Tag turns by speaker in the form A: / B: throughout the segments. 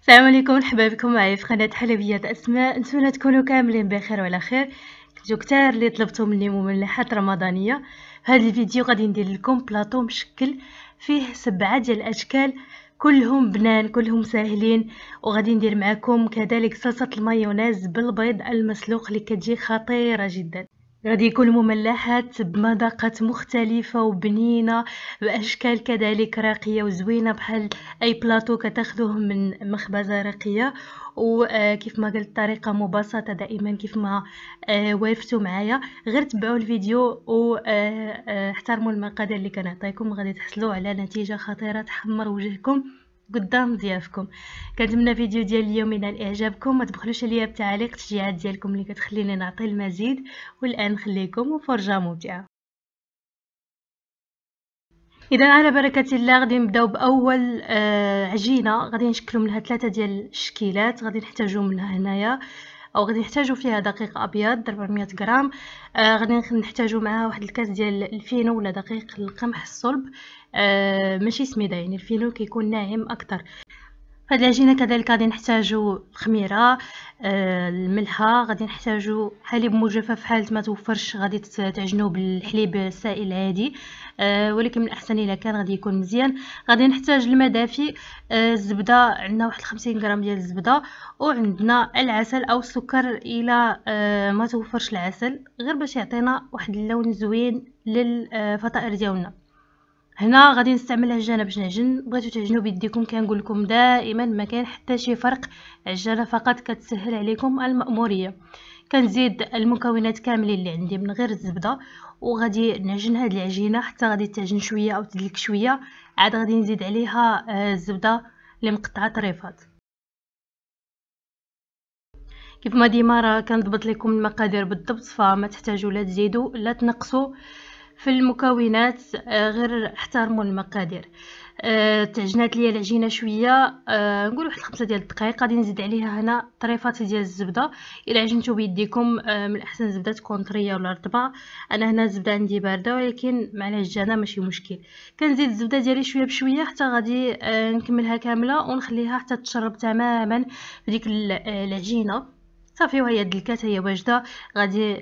A: السلام عليكم مرحبا معايا في قناه حلبيات اسماء نتمنى تكونوا كاملين بخير وعلى خير كنتو كتار اللي طلبتو مني مملحات رمضانيه في هذا الفيديو غادي ندير لكم بلاطو مشكل فيه سبعه ديال الاشكال كلهم بنان كلهم ساهلين وغادي ندير معكم كذلك صلصه المايونيز بالبيض المسلوق اللي كتجي خطيره جدا غادي يكون مملحات بمذاقات مختلفة وبنينة بأشكال كذلك راقية وزوينة بحال أي بلاطو كتاخدوه من مخبزة راقية وكيف آه، ما قلت طريقة مبسطة دائما كيف ما آه، وافتوا معايا غير تبعوا الفيديو واحترموا آه، المقادير اللي كنعطيكم غادي تحصلوا على نتيجة خطيرة تحمر وجهكم قدام ضيافكم كنتمنى فيديو ديال اليوم ينال اعجابكم ما تبخلوش عليا بتعاليق التشجيعات ديالكم اللي كتخليني نعطي المزيد والان خليكم وفرجه ممتعه اذا على بركه الله غادي نبداو باول آه عجينه غادي نشكلو منها ثلاثه ديال الشكيلات غادي نحتاجو منها هنايا او غادي نحتاجو فيها دقيق ابيض 400 غرام آه غادي نحتاجو معاها واحد الكاس ديال الفينو ولا دقيق القمح الصلب آه ماشي سميده يعني الفينو كيكون ناعم اكثر فهاد العجينه كذلك غادي نحتاجو الخميره آه، الملحه غادي نحتاجو حليب مجفف حالة ما توفرش غادي تعجنوه بالحليب السائل العادي آه، ولكن من الاحسن الا كان غادي يكون مزيان غادي نحتاج الماء دافي آه، الزبده عندنا واحد 50 غرام ديال الزبده وعندنا العسل او السكر الا ما توفرش العسل غير باش يعطينا واحد اللون زوين للفطائر ديالنا هنا غادي نستعمل عجانه باش نعجن بغيتو تعجنوا بيديكم كنقول لكم دائما ما كان حتى شي فرق عجانه فقط كتسهل عليكم المأموريه كنزيد المكونات كاملين اللي عندي من غير الزبده وغادي نعجن هاد العجينه حتى غادي تعجن شويه او تدلك شويه عاد غادي نزيد عليها آه، الزبده اللي مقطعه طريفات كيف ما ديما راه كنضبط لكم المقادير بالضبط فما تحتاجوا لا تزيدوا لا تنقصوا في المكونات آه، غير احترموا المقادير أه تعجنات ليا العجينه شويه أه نقول واحد خمسة ديال الدقائق غادي نزيد عليها هنا طريفات ديال الزبده الا عجنتو بيديكم أه من الاحسن زبده تكون طريه ولا رطبه انا هنا الزبده عندي بارده ولكن مع العجانه ماشي مشكل كنزيد الزبده ديالي شويه بشويه حتى غادي أه نكملها كامله ونخليها حتى تشرب تماما ديك آه، العجينه صافي وهي هاد الكاس هي واجده غادي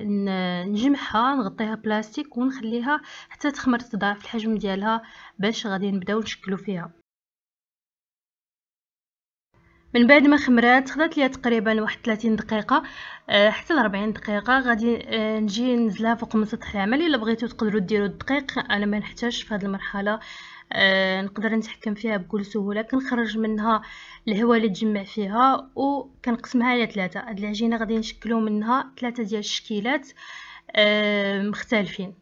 A: نجمعها نغطيها بلاستيك ونخليها حتى تخمر تضاعف الحجم ديالها باش غادي نبداو نشكلو فيها من بعد ما خمرات خدات لي تقريبا واحد 30 دقيقه آه، حتى ل 40 دقيقه غادي آه، نجي نزلها فوق من سطح العمل الا بغيتو تقدروا ديروا الدقيق انا ما نحتاجش في هذه المرحله آه نقدر نتحكم فيها بكل سهوله كنخرج منها الهواء اللي تجمع فيها وكنقسمها على ثلاثه هاد العجينه غادي نشكلو منها ثلاثه ديال الشكيلات آه مختلفين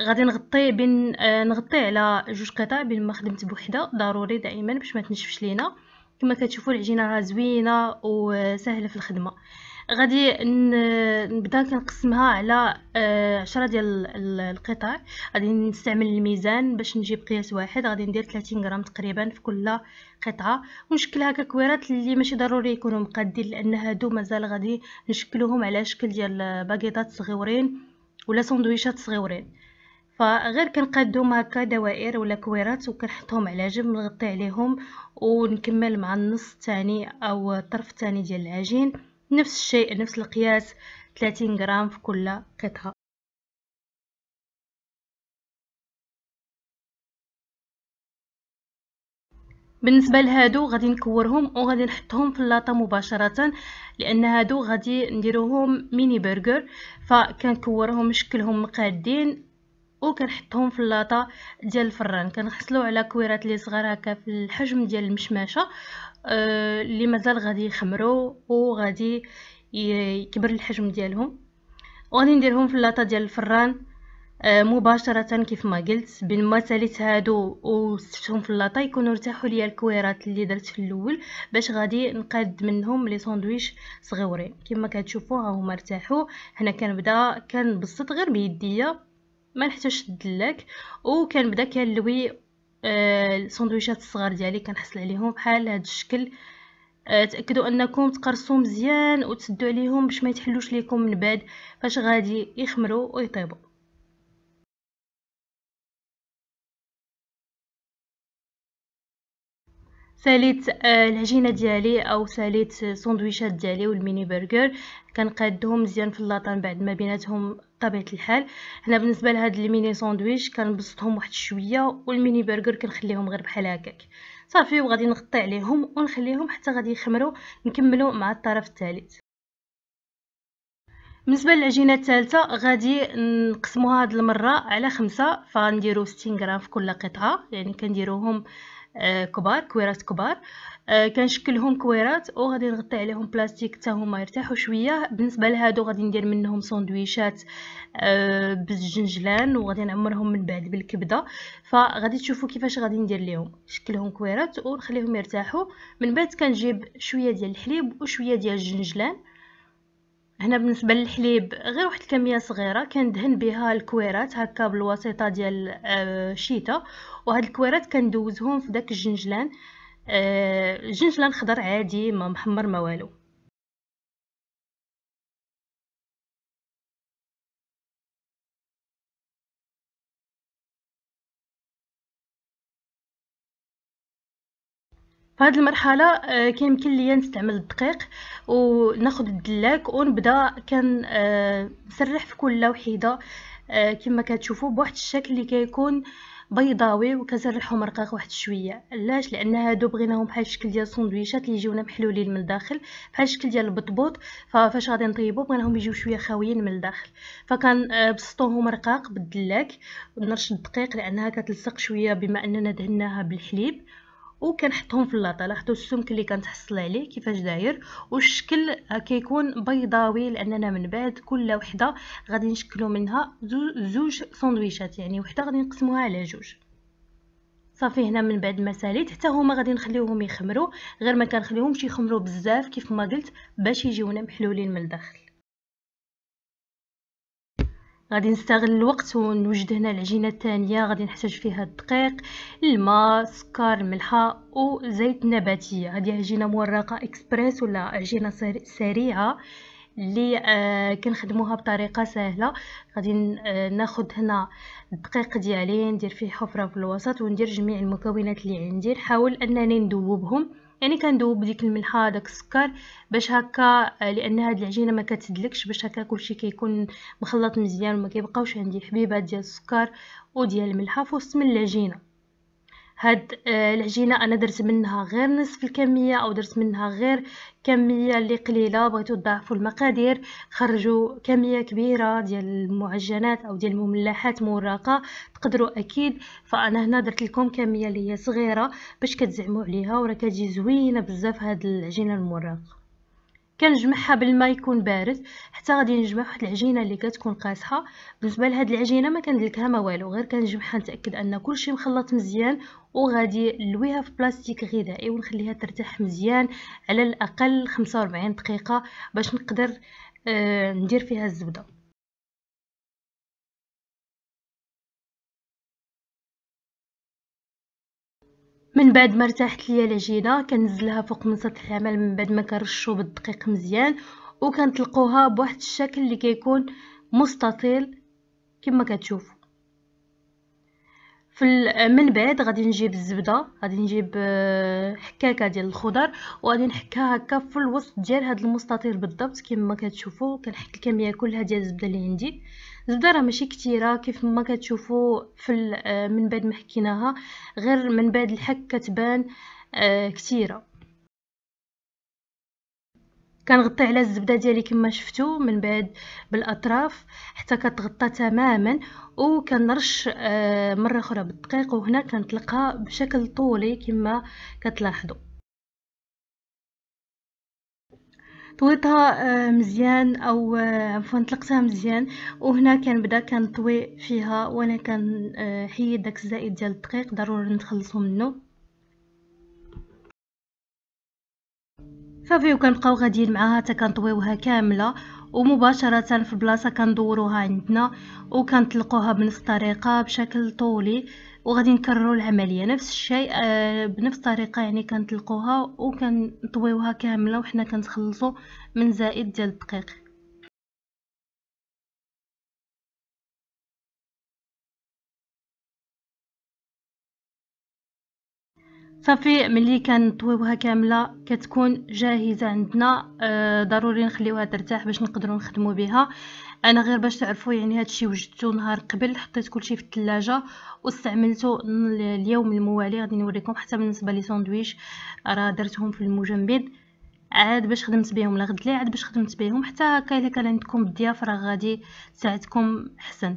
A: غادي نغطي بين آه نغطي على جوج قطع بين ما خدمت بوحده ضروري دائما باش ما تنشفش لينا كما كتشوفوا العجينه راه زوينه وسهله آه، في الخدمه غادي نبدا كنقسمها على آه، عشرة ديال القطع غادي نستعمل الميزان باش نجيب قياس واحد غادي ندير 30 غرام تقريبا في كل قطعه ونشكلها ككويرات اللي ماشي ضروري يكونوا مقادين لان هادو مازال غادي نشكلوهم على شكل ديال باكيطات صغيورين ولا سندويشات صغيورين فغير كنقادهم هكا دوائر ولا كويرات وكنحطهم على جنب نغطي عليهم ونكمل مع النص الثاني او الطرف الثاني ديال العجين نفس الشيء نفس القياس
B: 30 غرام في كل قطعة
A: بالنسبه لهادو غادي نكورهم وغادي نحطهم في اللاطه مباشره لان هادو غادي نديروهم ميني برجر فكنكورهم شكلهم مقادين وكنحطهم في اللاطه ديال الفران كنغسلو على كويرات لي صغار هكا في الحجم ديال المشماشه آه، اللي مازال غادي يخمروا وغادي يكبر الحجم ديالهم وغادي نديرهم في اللاطه ديال الفران آه، مباشره كيف ما قلت بالما ساليت هادو وسفتهم في اللاطه يكونوا ارتاحوا ليا الكويرات اللي درت في الاول باش غادي نقاد منهم لي ساندويش صغيورين كما كتشوفوا ها هما ارتاحوا هنا كنبدا كنبسط غير بيديا ما نحتاجش الدلاك وكنبدا كنلوي السندويشات آه، الصغار ديالي كنحصل عليهم بحال هاد الشكل آه، تاكدوا انكم تقرصوا مزيان وتسدوا عليهم باش ما يتحلوش ليكم من بعد فاش غادي يخمروا ويطيبوا ساليت آه، العجينه ديالي او ساليت سندويشات ديالي والميني برجر كنقادهم مزيان في اللاطان بعد ما بيناتهم طبيعه الحال هنا بالنسبه لهاد الميني ساندويش كنبسطهم واحد شويه والميني برجر كنخليهم غير بحال هكاك صافي وغادي نغطي عليهم ونخليهم حتى غادي يخمروا نكملوا مع الطرف الثالث بالنسبه للعجينه الثالثه غادي نقسموها هاد المره على خمسة فغنديروا 60 غرام في كل قطعه يعني كنديروهم آه، كبار كويرات كبار آه، كنشكلهم كويرات وغادي نغطي عليهم بلاستيك حتى هما يرتاحوا شويه بالنسبه لهادو غادي ندير منهم سندويشات آه، بالجنجلان وغادي نعمرهم من بعد بالكبده فغادي تشوفوا كيفاش غادي ندير ليهم شكلهم كويرات ونخليهم يرتاحوا من بعد كنجيب شويه ديال الحليب وشويه ديال الجنجلان هنا بالنسبه للحليب غير واحد الكميه صغيره كندهن بها الكويرات هكا بالوسيطه ديال الشيتا آه، وهاد الكويرات كندوزهم في داك الجنجلان الجنجلان آه، خضر عادي ما محمر ما والو
B: فهاد المرحله آه،
A: كان يمكن ليا نستعمل الدقيق وناخذ الدلاك ونبدا كان نسرح آه، في كل وحده آه، كما كتشوفوا بواحد الشكل اللي كيكون بيضاوي وكنسرحو مرقاق واحد شويه علاش لان هادو بغيناهم بحال الشكل ديال السندويشات اللي يجيونا محلولين من الداخل بحال الشكل ديال البطبوط ففاش غادي نطيبو بغيناهم يجيو شويه خاويين من الداخل فكنبسطوهم رقاق بالدلاك ونرش الدقيق لانها كتلصق شويه بما اننا دهناها بالحليب وكنحطهم في اللاطه لاحظتوا السمك اللي كنتحصل عليه كيفاش داير والشكل كيكون بيضاوي لاننا من بعد كل وحده غادي نشكلوا منها زوج سندويشات يعني وحده غادي نقسموها على جوج صافي هنا من بعد ما ساليت حتى هما غادي نخليوهم يخمروا غير ما كنخليهمش يخمروا بزاف كيف ما قلت باش يجيونا محلولين من الداخل غادي نستغل الوقت ونوجد هنا العجينه الثانيه غادي نحتاج فيها الدقيق الماء السكر الملحه وزيت نباتيه هذه عجينه مورقه اكسبريس ولا عجينه سريعه اللي آه كنخدموها بطريقه سهله غادي آه، ناخذ هنا الدقيق ديالي ندير فيه حفره في الوسط وندير جميع المكونات اللي عندي نحاول انني ندوبهم يعني كندوب ديك الملحه داك السكر باش هكا آه، لان هاد العجينه ما كتدلكش باش هكا كلشي كيكون مخلط مزيان وما كيبقاوش عندي حبيبات ديال السكر وديال الملحه في وسط من العجينه هاد آه، العجينه انا درت منها غير نصف الكميه او درت منها غير كميه اللي قليله بغيتو تضاعفوا المقادير خرجوا كميه كبيره ديال المعجنات او ديال المملحات مراقه تقدروا اكيد فانا هنا درت لكم كميه اللي هي صغيره باش كتزعموا عليها وراه كتجي زوينه بزاف هاد العجينه المراقه كنجمعها بالما يكون بارد حتى غادي نجمع واحد العجينه اللي كتكون قاسحه بالنسبه لهاد العجينه ما كندلكها ما والو غير كنجمعها نتاكد ان كلشي مخلط مزيان وغادي نلويها في بلاستيك غذائي ونخليها ترتاح مزيان على الاقل 45 دقيقه باش نقدر آه، ندير فيها الزبده من بعد ما ارتاحت ليا العجينه كنزلها فوق من سطح العمل من بعد ما كنرشو بالدقيق مزيان وكنطلقوها بواحد الشكل اللي كيكون مستطيل كما كتشوفوا في من بعد غادي نجيب الزبده غادي نجيب آه، حكاكه ديال الخضر وغادي نحكها هكا في الوسط ديال هذا المستطيل بالضبط كما كتشوفوا كنحك الكميه كلها ديال الزبده اللي عندي الزبدة راه ماشي كتيرة كيف ما كتشوفوا في آه، من بعد ما حكيناها غير من بعد الحك كتبان آه، كتيرة كنغطي على الزبده ديالي كما شفتو من بعد بالاطراف حتى كتغطى تماما وكنرش آه، مره اخرى بالدقيق وهنا كنطلقها بشكل طولي كما كتلاحظوا طويتها آه، مزيان او آه، عفوا طلقتها مزيان وهنا كان بدا كنطوي فيها وانا كنحيد آه، داك الزائد ديال الدقيق ضروري نتخلصو منه صافي وكنبقاو غاديين معاها حتى كنطويوها كامله ومباشره في البلاصه كندوروها عندنا وكنطلقوها بنفس الطريقه بشكل طولي وغادي نكرروا العمليه نفس الشيء آه، بنفس الطريقه يعني كنطلقوها وكنطويوها كامله وحنا كنتخلصوا من زائد ديال الدقيق صافي ملي كنطويوها كامله كتكون جاهزه عندنا آه، ضروري نخليوها ترتاح باش نقدروا نخدموا بها انا غير باش تعرفوا يعني هادشي وجدته نهار قبل حطيت كلشي في الثلاجه واستعملته اليوم الموالي غادي نوريكم حتى بالنسبه لي ساندويش راه درتهم في المجمد عاد باش خدمت بهم لا غد عاد باش خدمت بهم حتى هكا الا كان عندكم الضياف راه غادي تساعدكم حسن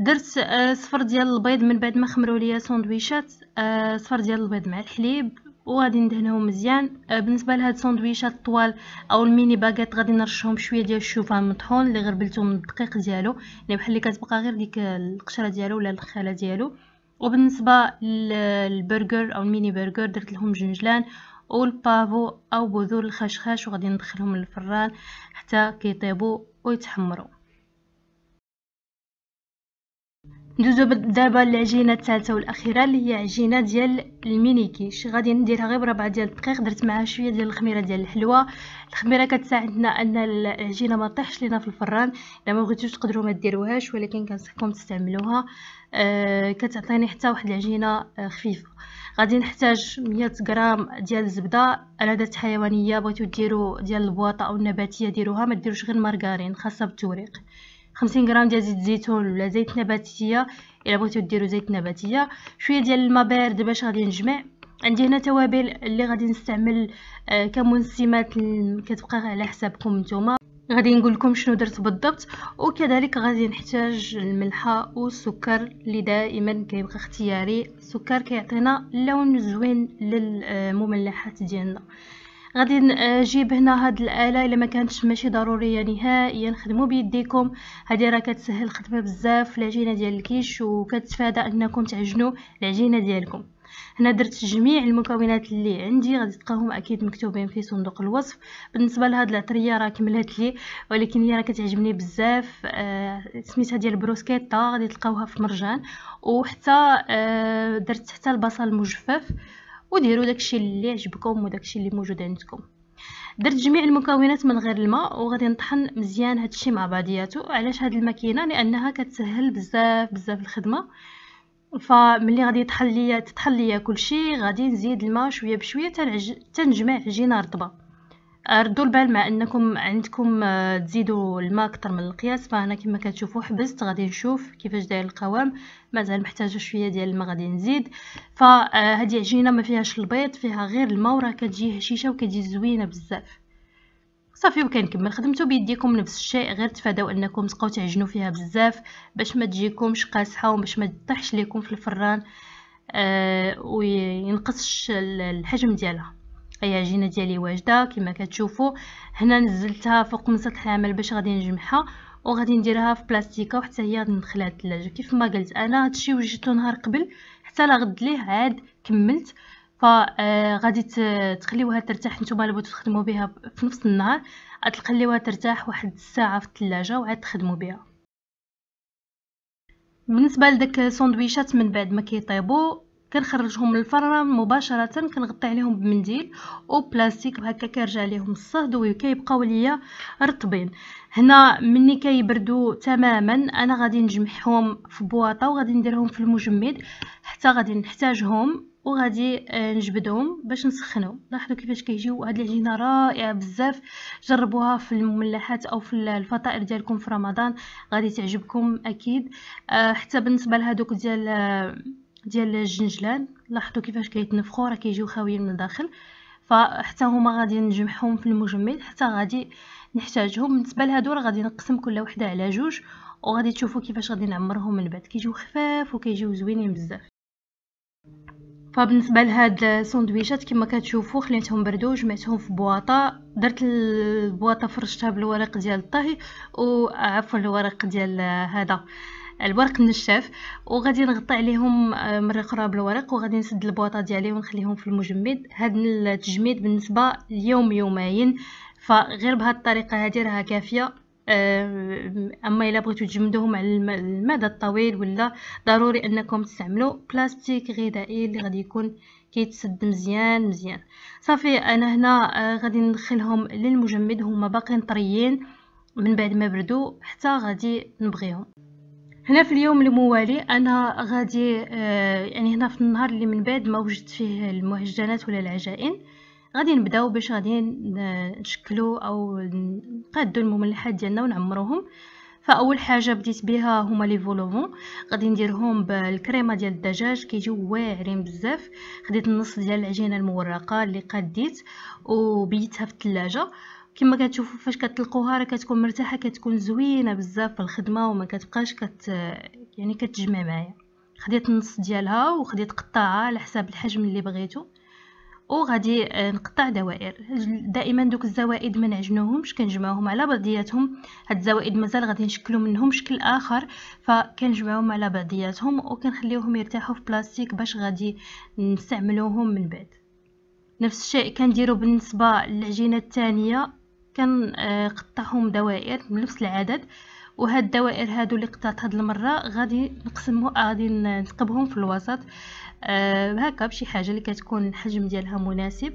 A: درت آه، صفر ديال البيض من بعد ما خمروا لي ساندويشات آه، صفر ديال البيض مع الحليب وغادي ندهنهم مزيان آه، بالنسبه لهاد الساندويشات الطوال او الميني باغيت غادي نرشهم بشويه ديال الشوفان مطحون اللي غربلته من الدقيق ديالو يعني بحال اللي كتبقى غير ديك القشره ديالو ولا الخاله ديالو وبالنسبه للبرجر او الميني برجر درت لهم جنجلان والبافو او بذور الخشخاش وغادي ندخلهم للفران حتى كيطيبوا ويتحمروا ندوزو دابا للعجينه الثالثه والاخيره اللي هي عجينه ديال الميني كيش غادي نديرها غير بربعة ديال الدقيق درت معها شويه ديال الخميره ديال الحلوه الخميره كتساعدنا ان العجينه ما طيحش لينا في الفران الا ما بغيتوش تقدروا ما ديروهاش ولكن كنصحكم تستعملوها آه كتعطيني حتى واحد العجينه آه، خفيفه غادي نحتاج 100 غرام ديال الزبده انا درت حيوانيه بغيتو ديروا ديال البواطه او النباتيه ديروها ما ديروش غير مارغرين خاصه بالتوريق خمسين غرام ديال زيت الزيتون ولا زيت نباتيه الا بغيتو ديرو زيت نباتيه شويه ديال الماء بارد باش غادي نجمع عندي هنا توابل اللي غادي نستعمل آه كمنسمات كتبقى على حسابكم نتوما غادي نقول لكم شنو درت بالضبط وكذلك غادي نحتاج الملحه والسكر اللي دائما كيبقى اختياري السكر كيعطينا لون زوين للمملحات ديالنا غادي نجيب آه، هنا هاد الاله الا ما كانتش ماشي ضروريه نهائيا خدموا بيديكم هذه راه كتسهل الخدمه بزاف العجينه ديال الكيش وكتفادى انكم تعجنوا العجينه ديالكم هنا درت جميع المكونات اللي عندي غادي تلقاهم اكيد مكتوبين في صندوق الوصف بالنسبه لهاد العطريه راه كملات لي ولكن هي راه كتعجبني بزاف آه سميتها ديال بروسكيتا غادي تلقاوها في مرجان وحتى آه درت حتى البصل المجفف وديروا داكشي اللي عجبكم وداكشي اللي موجود عندكم درت جميع المكونات من غير الماء وغادي نطحن مزيان هادشي مع بعضياتو علاش هاد الماكينه لانها كتسهل بزاف بزاف الخدمه فملي غادي يطحن ليا تطحن ليا كلشي غادي نزيد الماء شويه بشويه تنجمع عجينه رطبه آه، ردوا البال مع انكم عندكم آه، تزيدوا الماء اكثر من القياس فهنا كما كتشوفوا حبست غادي نشوف كيفاش داير القوام مازال محتاجه شويه ديال الماء غادي نزيد فهذه آه، عجينه ما فيهاش البيض فيها غير الماء وراه كتجي هشيشه وكتجي زوينه بزاف صافي وكنكمل خدمتو بيديكم نفس الشيء غير تفادوا انكم تبقاو تعجنوا فيها بزاف باش ما تجيكمش قاسحه وباش ما تطيحش ليكم في الفران آه وينقصش الحجم ديالها العجينه ديالي واجده كما كتشوفوا هنا نزلتها فوق من سطح العمل باش غادي نجمعها وغادي نديرها في بلاستيكه وحتى هي غادي ندخلها للثلاجه كيف ما قلت انا هادشي وجدته نهار قبل حتى لغد ليه عاد كملت فغادي آه، تخليوها ترتاح نتوما بغيتو تخدموا بها في نفس النهار تخليوها ترتاح واحد الساعه في الثلاجه وعاد تخدموا بها بالنسبه لداك الساندويشات من بعد ما كيطيبوا كنخرجهم من الفران مباشره كنغطي عليهم بمنديل او بلاستيك هكا كيرجع ليهم الصهد وكيبقاو ليا رطبين هنا مني كيبردوا تماما انا غادي نجمعهم في بواطه وغادي نديرهم في المجمد حتى غادي نحتاجهم وغادي آه، نجبدهم باش نسخنو لاحظوا كيفاش كيجيو هاد العجينه رائعه بزاف جربوها في المملحات او في الفطائر ديالكم في رمضان غادي تعجبكم اكيد آه، حتى بالنسبه لهذوك ديال آه، ديال الجنجلان لاحظوا كيفاش كيتنفخوا راه كيجيو خاويين من الداخل فحتى هما غادي نجمعهم في المجمد حتى غادي نحتاجهم بالنسبه لهادو راه غادي نقسم كل وحده على جوج وغادي تشوفوا كيفاش غادي نعمرهم من بعد كيجيو خفاف وكيجيو زوينين بزاف فبالنسبه لهاد السندويشات كما كتشوفوا خليتهم بردو جمعتهم في بواطه درت البواطه فرشتها بالورق ديال الطهي وعفوا الورق ديال هذا الورق النشاف وغادي نغطي عليهم آه، مره اخرى بالورق وغادي نسد البواطه ديالي ونخليهم في المجمد هذا التجميد بالنسبه ليوم يومين فغير بهذه الطريقه هذه راها كافيه آه، اما الا بغيتو تجمدوهم على المدى الطويل ولا ضروري انكم تستعملوا بلاستيك غذائي اللي غادي يكون كيتسد مزيان مزيان صافي انا هنا آه، غادي ندخلهم للمجمد هما باقيين طريين من بعد ما بردو حتى غادي نبغيهم هنا في اليوم الموالي انا غادي آه، يعني هنا في النهار اللي من بعد ما وجدت فيه المعجنات ولا العجائن غادي نبداو باش غادي نشكلو او نقادو المملحات ديالنا ونعمروهم فاول حاجه بديت بها هما لي فولوفون غادي نديرهم بالكريمه ديال الدجاج كيجيو واعرين بزاف خديت النص ديال العجينه المورقه اللي قديت وبيتها في الثلاجه كما كتشوفوا فاش كتلقوها راه كتكون مرتاحه كتكون زوينه بزاف في الخدمه وما كتبقاش كت يعني كتجمع معايا خديت النص ديالها وخديت قطاعه على حساب الحجم اللي بغيتو وغادي آه، نقطع دوائر دائما دوك الزوائد ما نعجنوهمش كنجمعوهم على بعضياتهم هاد الزوائد مازال غادي نشكلو منهم شكل اخر فكنجمعوهم على بعضياتهم وكنخليوهم يرتاحوا في بلاستيك باش غادي نستعملوهم من بعد نفس الشيء كنديرو بالنسبه للعجينه الثانيه كنقطعهم آه، دوائر بنفس العدد وهاد الدوائر هادو اللي قطعت هاد المره غادي نقسمو آه، غادي نثقبهم في الوسط أه هكا بشي حاجه اللي كتكون الحجم ديالها مناسب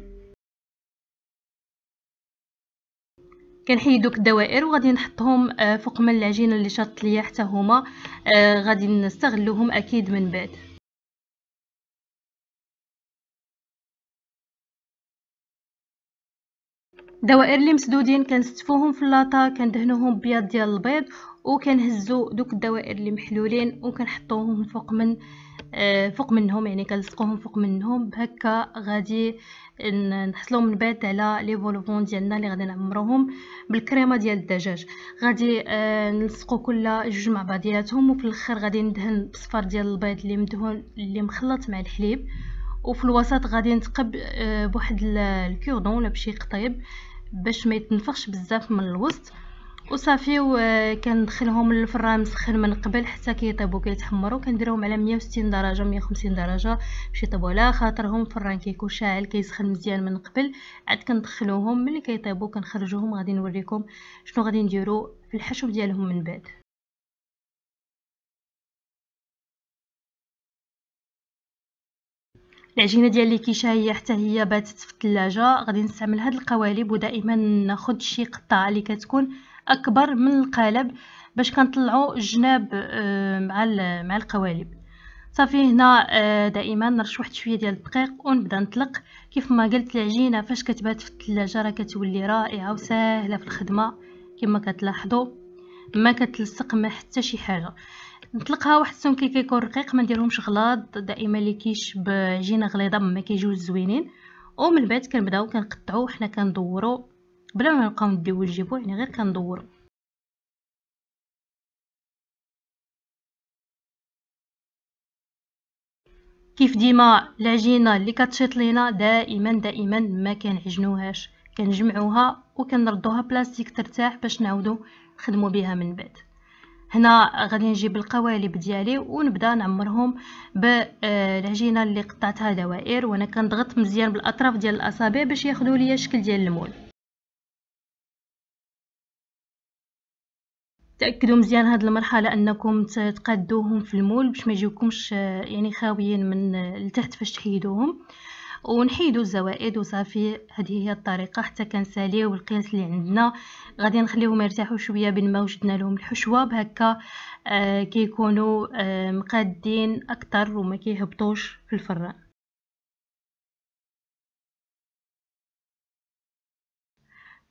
A: كنحيدو الدوائر وغادي نحطهم آه، فوق من العجينه اللي شطت ليا حتى هما غادي نستغلوهم اكيد من بعد دوائر اللي مسدودين كنستفوهم في اللاطا كندهنوهم بياض ديال البيض وكنهزو دوك الدوائر اللي محلولين وكنحطوهم فوق من آه فوق منهم يعني كنلصقوهم فوق منهم بهكا غادي نحصلو من بعد على لي فولفون ديالنا اللي غادي نعمروهم بالكريمه ديال الدجاج غادي آه نلصقو كل جوج مع بعضياتهم وفي الاخر غادي ندهن بصفار ديال البيض اللي مدهون اللي مخلط مع الحليب وفي الوسط غادي نتقب آه، بواحد الكوردون ولا بشي قطيب باش ما يتنفخش بزاف من الوسط وصافي وكندخلهم آه، للفران مسخن من قبل حتى كيطيبوا كيتحمروا كنديرهم على 160 درجه 150 درجه باش يطيبوا على خاطرهم الفران كيكون شاعل كيسخن مزيان من قبل عاد كندخلوهم ملي كيطيبوا كنخرجوهم غادي نوريكم شنو غادي نديروا في الحشو ديالهم من بعد العجينه ديال الكيشه هي حتى هي باتت في الثلاجه غادي نستعمل هاد القوالب ودائما ناخذ شي قطعه اللي كتكون اكبر من القالب باش كنطلعوا الجناب آه، مع مع القوالب صافي هنا آه، دائما نرش واحد شويه ديال الدقيق ونبدا نطلق كيف ما قلت العجينه فاش كتبات في الثلاجه راه كتولي رائعه وسهله في الخدمه كما كتلاحظوا ما كتلصق ما حتى شي حاجه نطلقها واحد السمكي كيكون رقيق ما نديرهمش غلاض دائما اللي كيشب جينا غليظه ما كيجيو زوينين ومن بعد كنبداو كنقطعو حنا كندورو بلا ما نبقاو نديو الجيبو يعني غير كندورو كيف ديما العجينه اللي كتشيط لينا دائما دائما ما كنعجنوهاش كنجمعوها وكنردوها بلاستيك ترتاح باش نعاودو نخدمو بها من بعد هنا غادي نجيب القوالب ديالي ونبدا نعمرهم بالعجينه آه، اللي قطعتها دوائر وانا كنضغط مزيان بالاطراف ديال الاصابع باش ياخذوا لي الشكل
B: ديال المول تاكدوا
A: مزيان هاد المرحله انكم تقادوهم في المول باش ما يجيوكمش آه، يعني خاويين من آه، لتحت فاش تحيدوهم ونحيدو الزوائد وصافي هذه هي الطريقه حتى كنساليو القياس اللي عندنا غادي نخليهم يرتاحوا شويه بين ما وجدنا لهم الحشوه بهكا آه كيكونوا آه مقادين اكثر وما كيهبطوش في الفران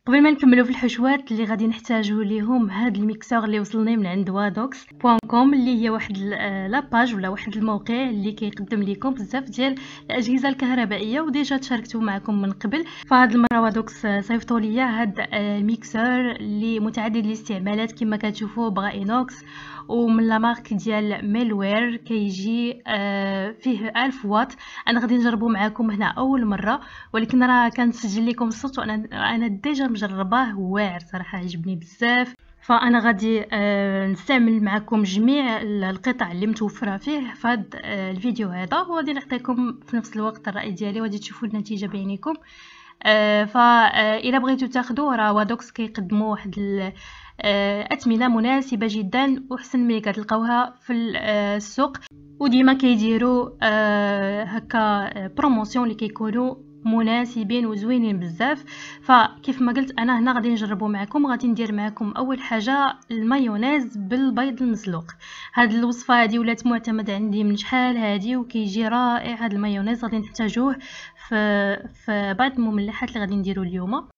A: قبل ما نكملو في الحشوات اللي غادي نحتاجو ليهم هاد الميكسور اللي وصلني من عند وادوكس بوان كوم اللي هي واحد آه، لاباج ولا واحد الموقع اللي كيقدم ليكم بزاف ديال الاجهزه الكهربائيه وديجا تشاركتو معكم من قبل فهاد المره وادوكس آه، صيفطوا ليا هاد الميكسور آه، اللي متعدد الاستعمالات كما كتشوفو بغا اينوكس ومن لا مارك ديال ميلوير كيجي آه، فيه 1000 واط انا غادي نجربو معاكم هنا اول مره ولكن راه كنسجل لكم الصوت وانا انا ديجا مجرباه واعر صراحه عجبني بزاف فانا غادي آه، نستعمل معكم جميع القطع اللي متوفره فيه في هذا آه، الفيديو هذا وغادي نعطيكم في نفس الوقت الراي ديالي وغادي تشوفوا النتيجه بعينيكم فا الى بغيتو تاخدو راه وادوكس كيقدموا واحد اثمنه آه، مناسبه جدا وحسن ملي كتلقاوها في آه، السوق وديما كيديروا آه، هكا بروموسيون اللي كيكونوا مناسبين وزوينين بزاف فكيف ما قلت انا هنا غادي نجربو معكم غادي ندير معكم اول حاجه المايونيز بالبيض المسلوق هاد الوصفه هادي ولات معتمده عندي من شحال هادي وكيجي رائع هاد المايونيز غادي نحتاجوه في في بعض المملحات اللي غادي نديرو اليوم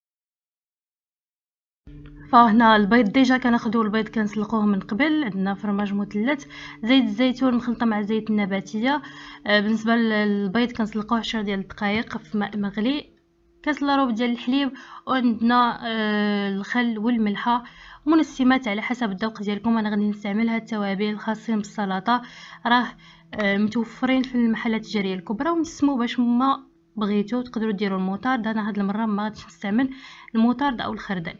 A: فهنا البيض ديجا كناخذوا البيض كنسلقوه من قبل عندنا فرماج مثلث زيت الزيتون مخلطه مع زيت النباتيه آه، بالنسبه للبيض كنسلقوه 10 ديال الدقائق في ماء مغلي كاس لاروب ديال الحليب وعندنا آه، الخل والملحه منسمات على حسب الذوق ديالكم انا غادي نستعمل هاد التوابل الخاصين بالسلطه راه آه، متوفرين في المحلات التجاريه الكبرى ونسمو باش ما بغيتو تقدروا ديروا الموطارد انا هاد المره ما غاديش نستعمل الموطارد او الخردل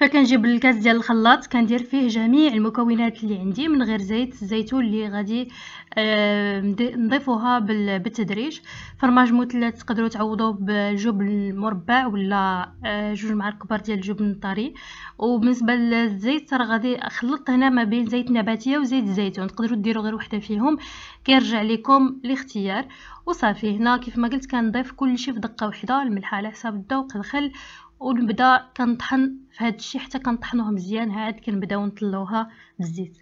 A: فكنجيب الكاس ديال الخلاط كندير فيه جميع المكونات اللي عندي من غير زيت الزيتون اللي غادي آه، نضيفوها بالتدريج فرماج مثلث تقدروا تعوضوه بجبن مربع ولا آه، جوج معالق كبار ديال الجبن الطري وبالنسبه للزيت راه غادي خلطت هنا ما بين زيت نباتيه وزيت الزيتون تقدروا ديروا غير وحده فيهم كيرجع لكم الاختيار وصافي هنا كيف ما قلت كنضيف كلشي في دقه وحده الملح على حساب الذوق الخل ونبدا كنطحن في هذا الشيء حتى كنطحنوه مزيان عاد كنبداو نطلوها بالزيت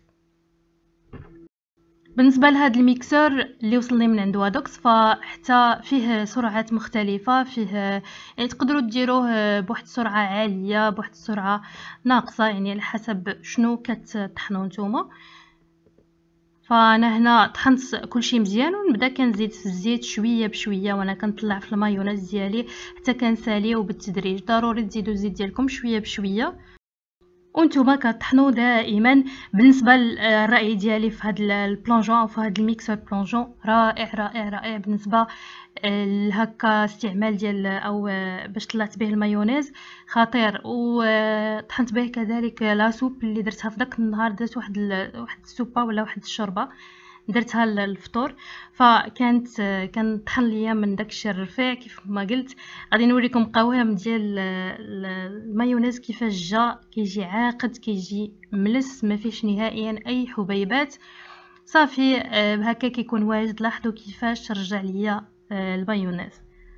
A: بالنسبه لهذا الميكسر اللي وصلني من عند وادوكس فحتى فيه سرعات مختلفه فيه يعني تقدروا ديروه بواحد السرعه عاليه بواحد السرعه ناقصه يعني على حسب شنو كتطحنوا نتوما فانا هنا طحنت كلشي مزيان ونبدا كنزيد في الزيت شويه بشويه وانا كنطلع في المايونيز ديالي حتى كنسالي بالتدريج ضروري تزيدوا الزيت ديالكم شويه بشويه وانتم كطحنوا دائما بالنسبه للراي آه، ديالي في هذا البلونجون او في هذا الميكسر بلونجون رائع رائع رائع بالنسبه هكا استعمال ديال او باش طلعت به المايونيز خطير وطحنت به كذلك لا سوب اللي درتها في داك النهار درت واحد واحد السوبه ولا واحد الشوربه درتها للفطور فكانت كان طحن ليا من داك الشيء الرفيع كيف ما قلت غادي نوريكم قوام ديال المايونيز كيفاش جا كيجي عاقد كيجي ملس ما فيش نهائيا اي حبيبات صافي آه، هكا كيكون واجد لاحظوا كيفاش رجع ليا آه، البايونيز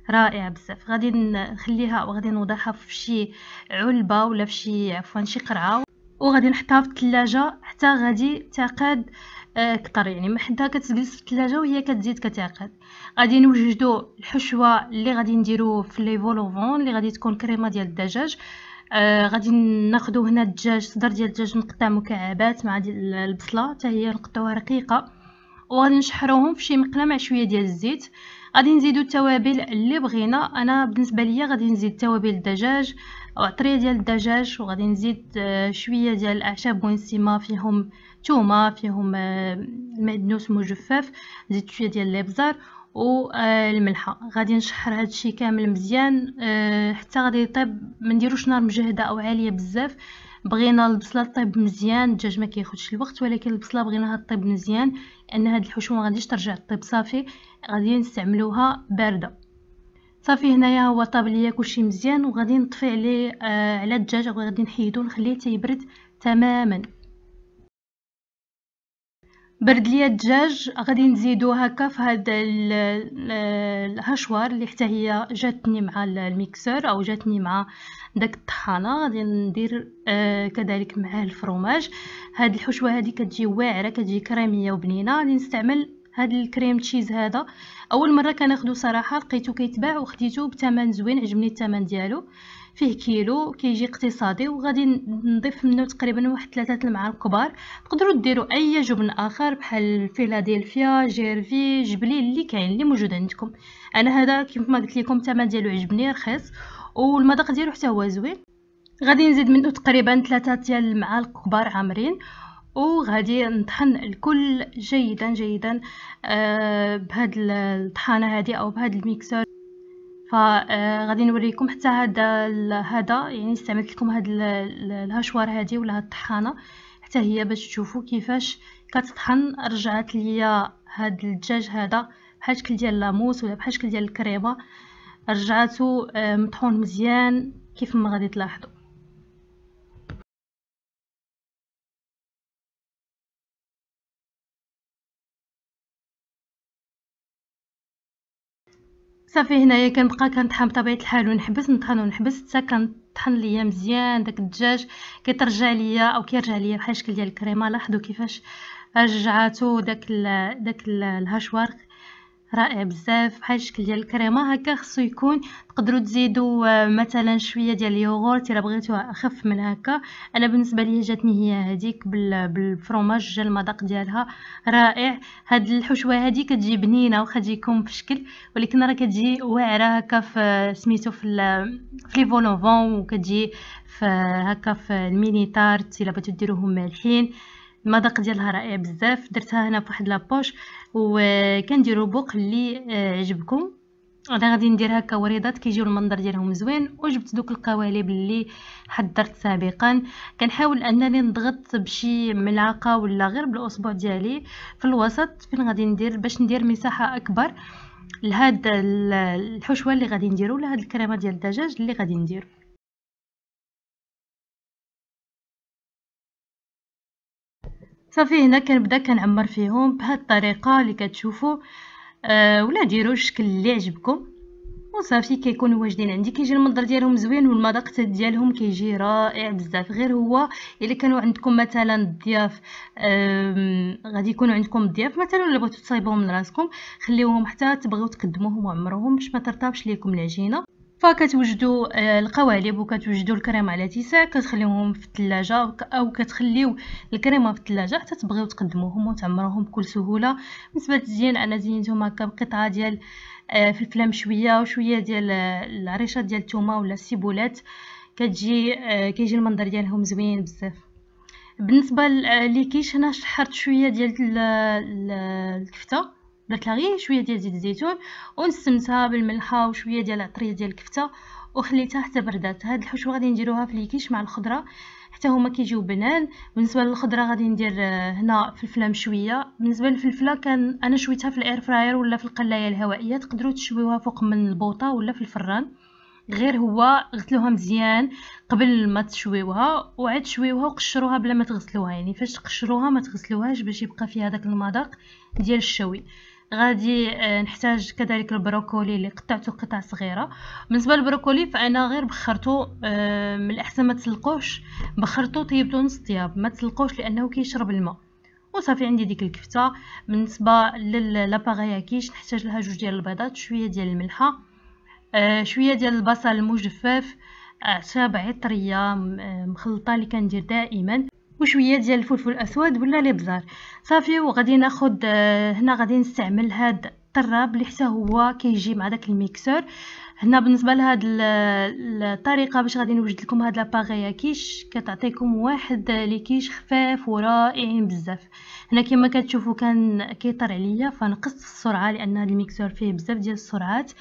A: رائعه بزاف غادي نخليها وغادي نوضعها في شي علبه ولا في شي عفوا شي قرعه وغادي نحطها في الثلاجه حتى غادي تعقد اكثر آه، يعني ما حدها كتجلس في الثلاجه وهي كتزيد كتعقد غادي نوجدو الحشوه اللي غادي نديرو في لي فولوفون اللي غادي تكون كريمه ديال الدجاج آه غادي ناخدو هنا الدجاج صدر ديال الدجاج مقطع مكعبات مع ديال البصله حتى هي نقطعوها رقيقه وغادي نشحروهم في شي مقله مع شويه ديال الزيت آه غادي نزيدو التوابل اللي بغينا انا بالنسبه ليا غادي نزيد توابل الدجاج عطريه ديال الدجاج وغادي نزيد آه، شويه ديال الاعشاب وانسيمه فيهم تومه فيهم آه، المعدنوس مجفف نزيد شويه ديال الابزار والملحه آه، غادي نشحر هادشي كامل مزيان حتى غادي يطيب ما نديروش نار مجهده او عاليه بزاف بغينا البصله طيب مزيان الدجاج ما كياخذش الوقت ولكن البصله بغيناها طيب مزيان لان هاد الحشوه ما غاديش ترجع طيب صافي غادي نستعملوها بارده صافي هنايا هو طاب ليا كلشي مزيان وغادي نطفي عليه آه على الدجاج وغادي نحيدو نخليه تيبرد تماما برد ليا الدجاج غادي نزيدو هكا في هذا الهشوار اللي حتى هي جاتني مع الميكسور او جاتني مع داك الطحانه غادي ندير آه، كذلك معاه الفرماج هاد الحشوه هادي كتجي واعره كتجي كريميه وبنينه غادي نستعمل هاد الكريم تشيز هذا اول مره كناخذو صراحه لقيتو كيتباع وخديتو بثمن زوين عجبني الثمن ديالو فيه كيلو كيجي اقتصادي وغادي نضيف منه تقريبا واحد ثلاثه المعالق كبار تقدروا ديروا اي جبن اخر بحال فيلادلفيا جيرفي جبلي اللي كاين اللي موجود عندكم انا هذا كيف ما قلت لكم الثمن ديالو عجبني رخيص والمذاق ديالو حتى هو زوين غادي نزيد منه تقريبا ثلاثه ديال المعالق كبار عامرين وغادي نطحن الكل جيدا جيدا آه بهاد الطحانه هذه او بهاد الميكسر فغادي آه، نوريكم حتى هذا هذا يعني استعملت لكم هاد الهشوار هذه ولا هاد الطحانه حتى هي باش تشوفوا كيفاش كتطحن رجعت ليا هاد الدجاج هذا بحال شكل ديال لاموس ولا بحال شكل ديال الكريمه رجعته آه، مطحون مزيان كيف ما غادي تلاحظوا صافي هنايا كنبقى كنطحن بطبيعه الحال ونحبس نطحن ونحبس حتى كنطحن ليا مزيان داك الدجاج كيترجع ليا او كيرجع ليا بحال الشكل ديال الكريمه لاحظوا كيفاش رجعاتو داك ال داك ال رائع بزاف بحال الشكل ديال الكريمه هكا خصو يكون تقدروا تزيدوا آه، مثلا شويه ديال اليوغورت الا بغيتوها اخف من هكا انا بالنسبه لي جاتني هي هذيك بالفرماج جا المذاق ديالها رائع هاد الحشوه هادي كتجي بنينه واخا تجيكم في شكل ولكن راه كتجي واعره هكا في سميتو في في لي فولوفون وكتجي في هكا في تارت الا بغيتو ديروهم مالحين المذاق ديالها رائع بزاف درتها هنا فواحد لابوش وكنديروا بوق اللي آه، عجبكم انا غادي ندير هكا وريضات كيجيو المنظر ديالهم زوين وجبت دوك القوالب اللي حضرت سابقا كنحاول انني نضغط بشي ملعقه ولا غير بالاصبع ديالي في الوسط فين غادي ندير باش ندير مساحه اكبر لهاد الحشوه اللي غادي نديرو لهاد الكريمه ديال الدجاج
B: اللي غادي نديرو
A: صافي هنا كنبدا كنعمر فيهم بهاد الطريقه اللي كتشوفوا أه ولا ديروا الشكل اللي عجبكم وصافي كيكونوا واجدين عندي كيجي المنظر ديالهم زوين والمذاق ديالهم كيجي رائع بزاف غير هو الا كانوا عندكم مثلا الضياف غادي يكونوا عندكم الضياف مثلا الا بغيتو تصايبوهم لراسكم خليوهم حتى تبغيو تقدموهم وعمروهم باش ما ترطابش ليكم العجينه فكتوجدوا آه، القوالب وكتوجدوا الكريمه على تيساع كتخليوهم في الثلاجه او كتخليو الكريمه في الثلاجه حتى تبغيو تقدموهم وتعمروهم بكل سهوله بالنسبه للتزيين انا زينتهم هكا بقطعه ديال آه، فلفله مشويه وشويه ديال آه، العريشه ديال الثومه ولا السيبولات كتجي كيجي المنظر ديالهم زوين بزاف بالنسبه لكيش هنا شحرت شويه ديال الكفته درت لها غير شويه ديال زيت الزيتون ونسمتها بالملحه وشويه ديال العطريه ديال الكفته وخليتها حتى بردات هاد الحشوه غادي نديروها في الكيش مع الخضره حتى هما كيجيو بنان بالنسبه للخضره غادي ندير هنا فلفله مشويه بالنسبه للفلفله كان انا شويتها في الاير فراير ولا في القلايه الهوائيه تقدروا تشويوها فوق من البوطه ولا في الفران غير هو غسلوها مزيان قبل ما تشويوها وعاد شويوها وقشروها بلا ما تغسلوها يعني فاش تقشروها ما تغسلوهاش باش يبقى فيها داك المذاق ديال الشوي غادي آه، نحتاج كذلك البروكولي اللي قطعته قطع صغيره بالنسبه للبروكولي فانا غير بخرته آه، من الاحسن ما تسلقوش بخرته طيبته نص طياب ما تسلقوش لانه كيشرب الماء وصافي عندي ديك الكفته بالنسبه كيش نحتاج لها جوج ديال البيضات شويه ديال الملحه آه، شويه ديال البصل المجفف اعشاب عطريه مخلطه اللي كندير دائما وشويه ديال الفلفل الاسود ولا الابزار صافي وغادي ناخذ آه، هنا غادي نستعمل هاد الطراب اللي حتى هو كيجي مع داك الميكسور هنا بالنسبه لهاد الطريقه باش غادي نوجد لكم هاد لاباغيا كيش كتعطيكم واحد لي كيش خفاف ورائع بزاف هنا كما كتشوفوا كان كيطر عليا فنقصت السرعه لان الميكسور فيه بزاف ديال السرعات آه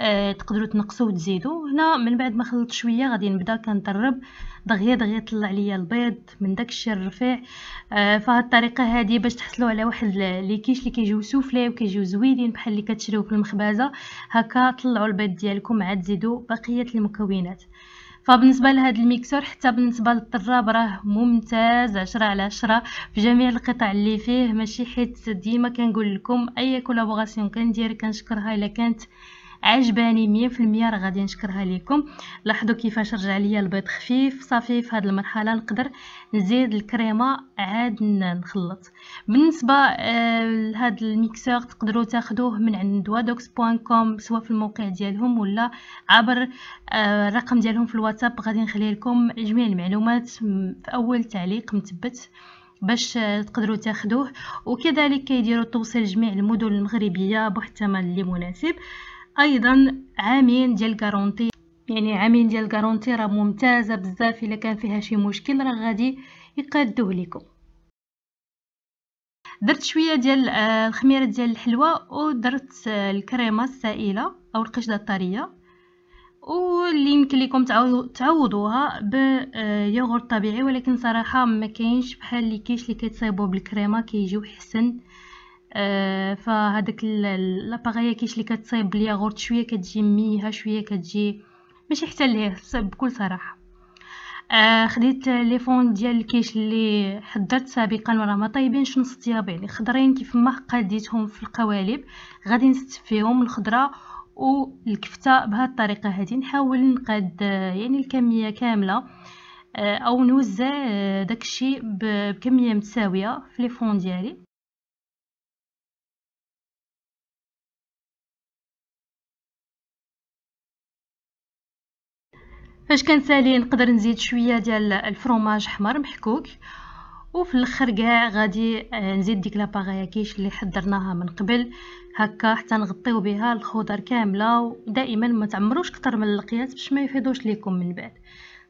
A: آه، تقدروا تنقصوا وتزيدوا هنا من بعد ما خلط شويه غادي نبدا كنضرب دغيا دغيا طلع ليا البيض من داك الشيء الرفيع آه، فهاد الطريقه هذه باش تحصلوا على واحد لي كيش اللي كيجيو سوفلي وكيجيو زويدين بحال اللي كتشريو في المخبازه هكا طلعوا البيض ديالكم عاد تزيدوا بقيه المكونات فبالنسبه لهذا الميكسور حتى بالنسبه للطراب راه ممتاز 10 على 10 في جميع القطع اللي فيه ماشي حيت ديما كنقول لكم اي كولابوراسيون كندير كنشكرها الا كانت عجباني مية في المية راه غادي نشكرها ليكم لاحظوا كيفاش رجع ليا البيض خفيف صافي في هذه المرحله نقدر نزيد الكريمه عاد نخلط بالنسبه آه، لهذا الميكسور تقدروا تاخدوه من عند وادوكس كوم سواء في الموقع ديالهم ولا عبر آه، الرقم ديالهم في الواتساب غادي نخلي لكم جميع المعلومات في اول تعليق مثبت باش آه، تقدروا تاخدوه وكذلك كيديروا توصيل جميع المدن المغربيه بواحد الثمن اللي مناسب ايضا عامين ديال كارونتي يعني عامين ديال كارونتي راه ممتازه بزاف الا كان فيها شي مشكل راه غادي يقادوه لكم درت شويه ديال آه، الخميره ديال الحلوى ودرت آه، الكريمه السائله او القشده الطريه واللي يمكن لكم تعوضوها بيوغورت آه، طبيعي ولكن صراحه ما كاينش بحال اللي كيش اللي كيتصايبوا بالكريمه كيجيو حسن آه، فهذاك لاباغي كيش اللي كتصايب الياغورت شويه كتجي ميها شويه كتجي ماشي حتى ليه بكل صراحه آه، خديت لي فون ديال الكيش اللي حضرت سابقا وراه ما طايبينش نص طيابين يعني خضرين كيف ما قديتهم في القوالب غادي نست فيهم الخضره والكفته بهذه الطريقه هذه نحاول نقاد آه، يعني الكميه كامله او نوزع داكشي بكميه متساويه في لي فون ديالي فاش كنسالي نقدر نزيد شويه ديال الفرماج حمر محكوك وفي الاخر كاع غادي آه، نزيد ديك كيش اللي حضرناها من قبل هكا حتى نغطيو بها الخضر كامله ودائما ما تعمروش كتر من القياس باش ما يفيدوش ليكم من بعد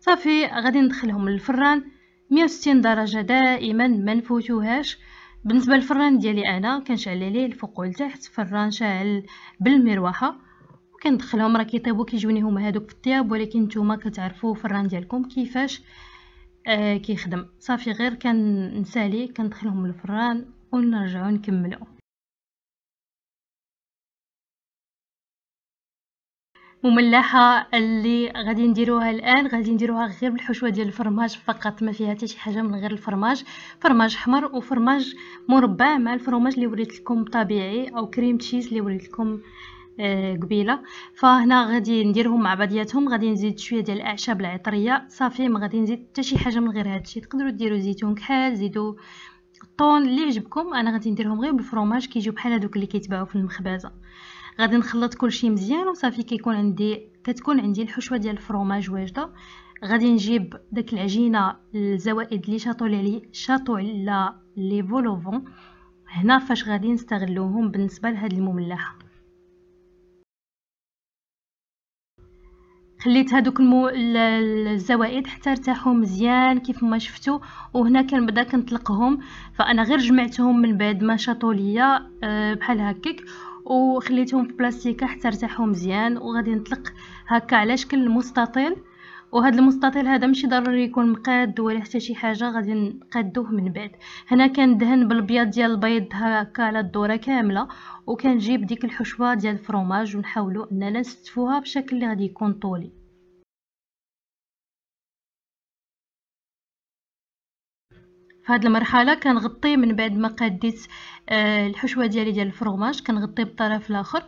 A: صافي غادي ندخلهم للفران 160 درجه دائما ما نفوتوهاش بالنسبه للفران ديالي انا كنشعل عليه الفوق والتحت فران شاعل بالمروحه كندخلهم راه كيطيبو كيجوني هما هادوك في الطياب ولكن نتوما كتعرفوا الفران ديالكم كيفاش آه كيخدم صافي غير كنسالي كندخلهم للفران ونرجعو نكملو مملحه اللي غادي نديروها الان غادي نديروها غير بالحشوه ديال الفرماج فقط ما فيها حتى شي حاجه من غير الفرماج فرماج احمر وفرماج مربع مع الفرماج اللي وريت لكم طبيعي او كريم تشيز اللي وريت لكم آه آه، قبيله فهنا غادي نديرهم مع بعضياتهم غادي نزيد شويه ديال الاعشاب العطريه صافي ما غادي نزيد حتى شي حاجه من غير الشيء تقدروا ديروا زيتون كحل زيدوا الطون اللي يعجبكم انا غادي نديرهم غير بالفرماج كيجيو بحال هذوك اللي كيتباعوا في المخبزه غادي نخلط كلشي مزيان وصافي كيكون عندي كتكون عندي الحشوه ديال الفرماج واجده غادي نجيب داك العجينه الزوائد اللي شاطو لي شاطو على لي فولوفون هنا فاش غادي نستغلوهم بالنسبه لهاد المملحه خليت هذوك المو... الزوائد حتى ارتاحوا مزيان كيف ما شفتوا وهنا كنبدا كنطلقهم فانا غير جمعتهم من بعد ما شاطوا ليا آه، بحال هكاك وخليتهم في بلاستيكه حتى ارتاحوا مزيان وغادي نطلق هكا على شكل مستطيل وهذا المستطيل هذا ماشي ضروري يكون مقاد ولا حتى شي حاجه غادي نقادوه من بعد هنا كندهن بالابيض ديال البيض هكا على الدوره كامله وكنجيب ديك الحشوه ديال الفرماج ونحاولوا اننا نستفوها بشكل اللي غادي يكون طولي في هذه المرحله كنغطي من بعد ما قديت آه، الحشوه ديالي ديال الفرماج كنغطي بالطرف الاخر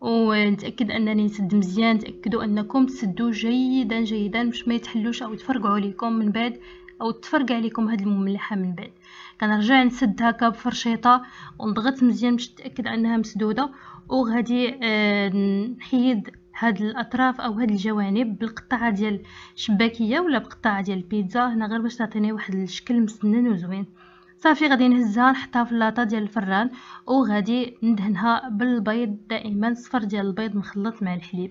A: ونتاكد انني نسد مزيان تاكدوا انكم تسدوا جيدا جيدا باش ما يتحلوش او يتفرقعوا لكم من بعد او تفرقع لكم هاد المملحه من بعد كنرجع نسد هكا بفرشيطه ونضغط مزيان باش نتاكد انها مسدوده وغادي آه نحيد هاد الاطراف او هاد الجوانب بالقطعه ديال شباكيه ولا بقطعه ديال البيتزا هنا غير باش تعطيني واحد الشكل مسنن وزوين صافي غادي نهزها نحطها في اللاطه ديال الفران وغادي ندهنها بالبيض دائما صفر ديال البيض مخلط مع الحليب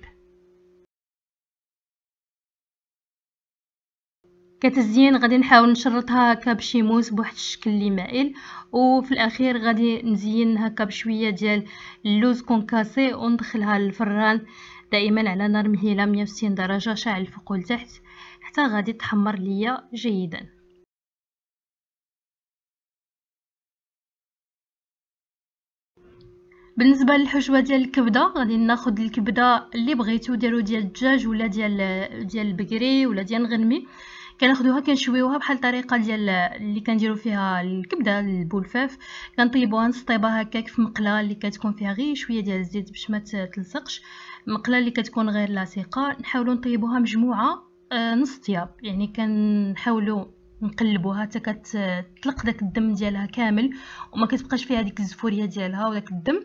A: كتزين غادي نحاول نشرطها هكا بشي موس بواحد الشكل اللي مائل وفي الاخير غادي نزين هكا بشويه ديال اللوز كونكاسي وندخلها للفران دائما على نار مهيله 160 درجه شاعل الفوق والتحت حتى غادي تحمر ليا جيدا بالنسبه للحشوه ديال الكبده غادي ناخذ الكبده اللي بغيتو ديرو ديال الدجاج ولا ديال ديال البقري ولا ديال الغنمي كناخذوها كنشويوها بحال الطريقه ديال اللي كنديرو فيها الكبده البولفاف كنطيبوها نسطيبها هكاك في مقله اللي كتكون فيها غير شويه ديال الزيت باش ما تلصقش مقله اللي كتكون غير لاصقه نحاولوا نطيبوها مجموعه آه، نص طياب يعني كنحاولوا نقلبوها حتى كتطلق داك الدم ديالها كامل وما كتبقاش فيها ديك الزفوريه ديالها وداك الدم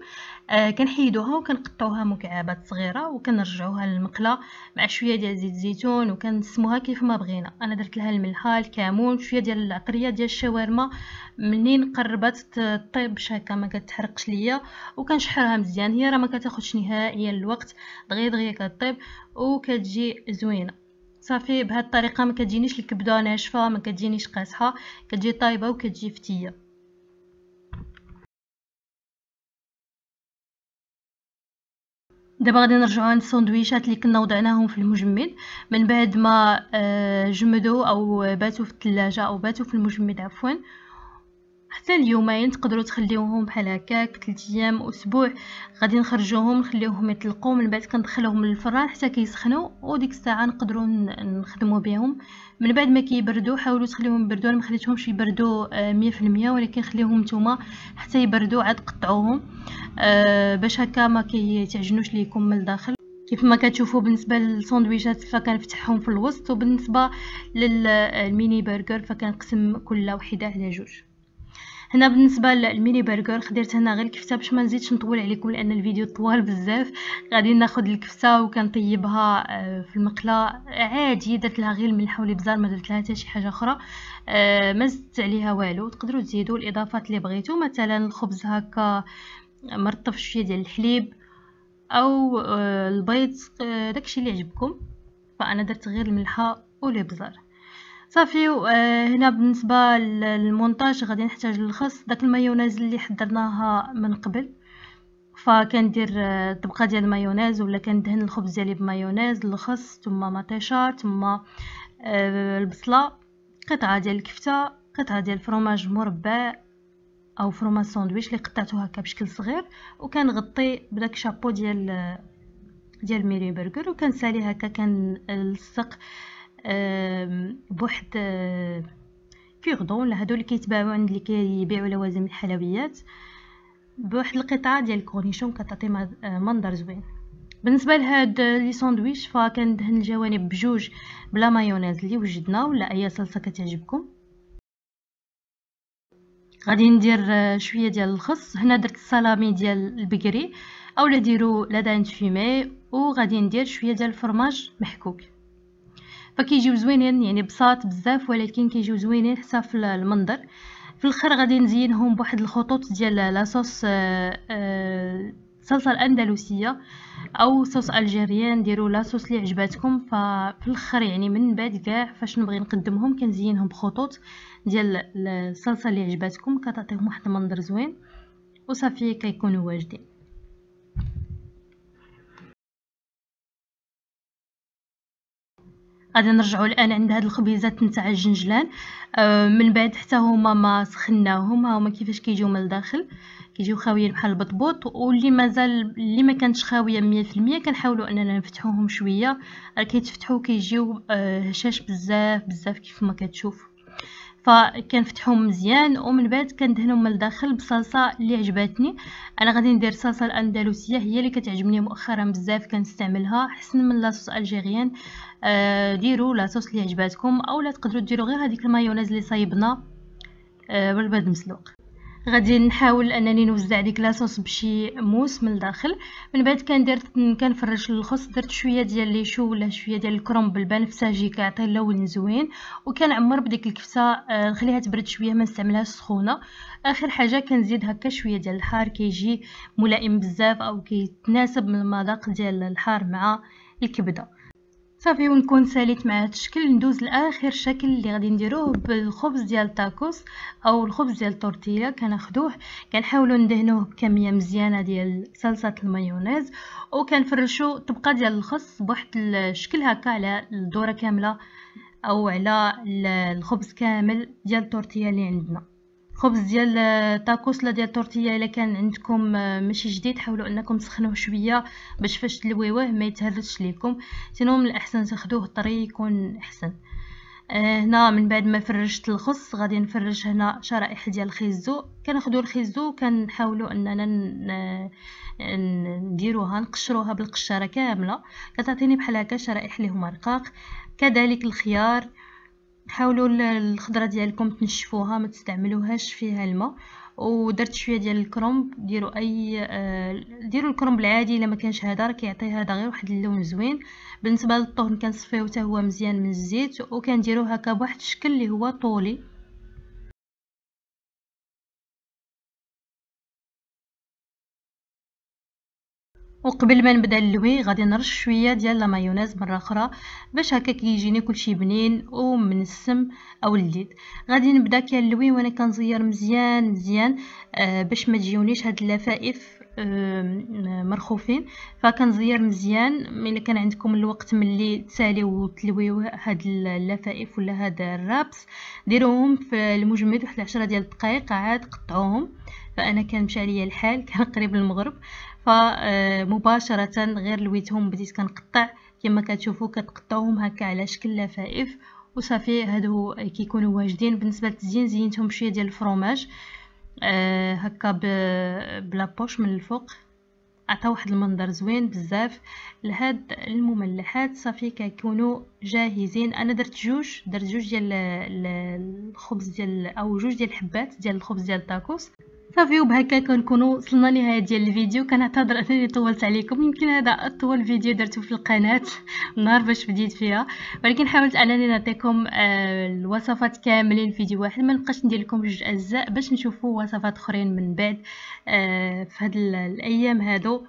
A: آه كنحيدوها وكنقطعوها مكعبات صغيره وكنرجعوها للمقله مع شويه ديال زيت الزيتون وكنسموها كيف ما بغينا انا درت لها الملحه الكمون شويه ديال العطريه ديال الشاورما منين قربت باش هكا ما كتحرقش ليا وكنشحرها مزيان هي راه ما كتاخذش نهائيا الوقت دغيا دغيا كطيب وكتجي زوينه صافي بهاد الطريقه ما كتجينيش الكبده ناشفه ما كتجينيش قاسحه كتجي طايبه وكتجي فتيه دابا غادي نرجعوا عند السندويشات اللي كنا وضعناهم في المجمد من بعد ما آه، جمدوا او باتوا في الثلاجه او باتوا في المجمد عفوا حتى اليومين تقدروا تخليوهم بحال هكاك 3 ايام اسبوع غادي نخرجوهم نخليوهم يطلقوا من بعد كندخلوهم للفران حتى كيسخنوا وديك الساعه نقدروا نخدموا بهم من بعد ما كيبردوا حاولوا تخليوهم يبردوا انا ما خليتهمش يبردوا 100% آه، ولكن خليوهم نتوما حتى يبردوا عاد قطعوهم آه، باش هكا ما كيتعجنوش ليكم من الداخل كيف ما كتشوفوا بالنسبه للساندويشات فكنفتحهم في الوسط وبالنسبه للميني آه، برجر فكنقسم كل وحده على جوج هنا بالنسبه للميني برجر خديت هنا غير الكفته باش ما نزيدش نطول عليكم لان الفيديو طوال بزاف غادي ناخذ الكفته وكنطيبها آه، في المقله عادي درت لها غير الملح والابزار ما درت لها حتى شي حاجه اخرى آه، ما زدت عليها والو تقدروا تزيدوا الاضافات اللي بغيتو مثلا الخبز هكا مرطف شويه ديال الحليب او آه، البيض داكشي اللي عجبكم فانا درت غير الملحه والابزار صافي هنا بالنسبه للمونتاج غادي نحتاج نلخص داك المايونيز اللي حضرناها من قبل فكندير آه، طبقه ديال المايونيز ولا كندهن الخبز ديالي بمايونيز الخس ثم مطيشار ثم آه، البصله قطعه ديال الكفته قطعه ديال الفرماج مربع او فروماج ساندويتش اللي قطعته هكا بشكل صغير وكنغطي بداك شابو ديال آه، ديال ميري برجر وكنسالي هكا كنلصق بواحد ولا هادو اللي كيتباعو عند اللي كيبيعو لوازم الحلويات بواحد القطعه ديال الكورنيشون كتعطي آه، منظر زوين بالنسبه لهاد لي ساندويش فكندهن الجوانب بجوج بلا مايونيز اللي وجدنا ولا اي صلصه كتعجبكم غادي ندير آه، شويه ديال الخص هنا درت السلامي ديال البقري اولا ديرو لا دانت فيمي وغادي ندير شويه ديال الفرماج محكوك فكيجيو زوينين يعني بساط بزاف ولكن كيجيو زوينين حتى في المنظر في الاخر غادي نزينهم بواحد الخطوط ديال لاصوص الصلصه آه، آه، الاندلسيه او صوص الجيريان ديروا لاصوص اللي عجباتكم ففي الاخر يعني من بعد كاع فاش نبغي نقدمهم كنزينهم بخطوط ديال الصلصه اللي عجباتكم كتعطيهم واحد المنظر زوين وصافي كيكونوا واجدين غادي نرجعوا الان عند هاد الخبيزات نتاع الجنجلان آه من بعد حتى هما ما ها هما كيفاش كيجيو من الداخل كيجيو خاويين بحال البطبوط واللي مازال اللي ما كانتش خاويه 100% كنحاولوا اننا نفتحوهم شويه راه كيتفتحوا كيجيو آه هشاش بزاف بزاف كيف ما كتشوفوا فكنفتحهم مزيان ومن بعد كندهنهم من الداخل بصلصه اللي عجباتني انا غادي ندير صلصه الاندلسيه هي اللي كتعجبني مؤخرا بزاف كنستعملها حسن من لاصوص الجيريان آه ديروا لاصوص اللي عجباتكم اولا تقدروا ديروا غير هذيك المايونيز اللي صايبنا آه بالبيض مسلوق غادي نحاول انني نوزع ديك لاصوص بشي موس من الداخل من بعد كندير كنفرش الخس درت شويه ديال لي شو ولا شويه ديال الكروم بالبنفسجي كيعطي لون زوين وكنعمر بديك الكفته آه، نخليها تبرد شويه ما نستعملهاش سخونه اخر حاجه كنزيد هكا شويه ديال الحار كيجي ملائم بزاف او كيتناسب من المذاق ديال الحار مع الكبده صافي ونكون ساليت مع هذا الشكل ندوز لاخر شكل اللي غادي نديروه بالخبز ديال تاكوس او الخبز ديال التورتيلا كناخدوه كنحاولوا ندهنوه بكميه مزيانه ديال صلصه المايونيز وكنفرشوا طبقه ديال الخس بواحد الشكل هكا على الدوره كامله او على الخبز كامل ديال التورتيلا اللي عندنا خبز ديال آه، طاكوس لا ديال تورتيه الا كان عندكم آه، ماشي جديد حاولوا انكم تسخنوه شويه باش فاش تلويوه ما يتهرسش ليكم سينو من الاحسن تاخذوه طري يكون احسن آه، هنا من بعد ما فرشت الخص غادي نفرش هنا شرائح ديال الخيزو كناخذوا الخيزو كنحاولوا اننا نديروها نقشروها بالقشره كامله كتعطيني بحال هكا شرائح اللي هما رقاق كذلك الخيار حاولوا الخضره ديالكم تنشفوها ما تستعملوهاش فيها الماء ودرت شويه ديال الكرنب ديروا اي آه، ديروا الكرنب العادي الا ما كانش هذا راه كيعطي هذا غير واحد اللون زوين بالنسبه للطهن كنصفيو حتى هو مزيان من الزيت وكنديروه هكا بواحد الشكل اللي هو طولي وقبل ما نبدا اللوي غادي نرش شويه ديال لا مايونيز مره اخرى باش هكا كيجيني كلشي بنين ومنسم او اللذيذ غادي نبدا كنلوي وانا كنزير مزيان مزيان آه باش ما تجيونيش هاد اللفائف مرخوفين فكنزير مزيان ملي كان عندكم الوقت ملي تساليو وتلويو هاد اللفائف ولا هاد الرابس ديروهم في المجمد واحد 10 ديال الدقائق عاد قطعوهم فانا كان مشى عليا الحال كان قريب المغرب فمباشرة آه، غير لويتهم بديت كنقطع كما كتشوفوا كتقطعوهم هكا على شكل لفائف وصافي هادو كيكونوا واجدين بالنسبه للتزيين زينتهم شويه ديال الفروماج أه هكا بلابوش من الفوق عطا واحد المنظر زوين بزاف لهاد المملحات صافي كيكونوا جاهزين انا درت جوج درت جوج ديال الخبز ديال او جوج ديال الحبات ديال الخبز ديال الطاكوس صافي وبهكا كنكونوا وصلنا لنهايه ديال الفيديو كنعتذر انني طولت عليكم يمكن هذا اطول فيديو درته في القناه نهار باش بديت فيها ولكن حاولت انني نعطيكم آه، الوصفات كاملين في فيديو واحد ما نبقاش ندير لكم جوج اجزاء باش نشوفوا وصفات اخرين من بعد آه، في هذه الايام هذو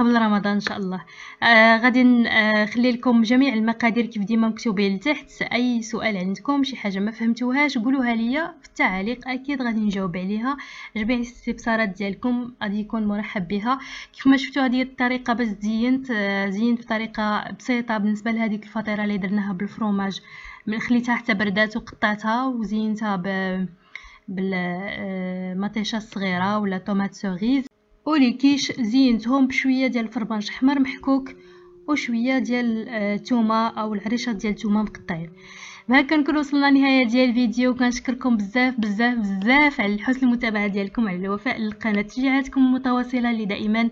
A: قبل رمضان ان شاء الله آه غادي نخلي آه، لكم جميع المقادير كيف ديما مكتوبين لتحت اي سؤال عندكم شي حاجه ما فهمتوهاش قولوها ليا في التعاليق اكيد غادي نجاوب عليها جميع الاستفسارات ديالكم غادي يكون مرحب بها كيف ما شفتوا هذه الطريقه باش زينت آه، زينت بطريقه بسيطه بالنسبه لهذيك الفطيره اللي درناها بالفروماج من خليتها حتى بردات وقطعتها وزينتها ب بالمطيشه آه، الصغيره ولا طوماط سوغيز وليكيش زينتهم بشويه ديال الفربنج حمر محكوك وشويه ديال الثومه آه، او العريشات ديال الثومه مقطعين بهكا نكون وصلنا لنهايه ديال الفيديو كنشكركم بزاف بزاف بزاف على حسن المتابعه ديالكم على الوفاء للقناه تشجيعاتكم المتواصله اللي دائما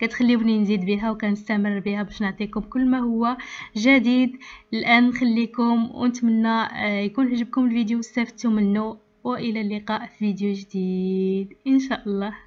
A: كتخليوني نزيد بها وكنستمر بها باش نعطيكم كل ما هو جديد الان نخليكم ونتمنى آه، يكون عجبكم الفيديو واستفدتوا منه والى اللقاء في فيديو جديد ان شاء الله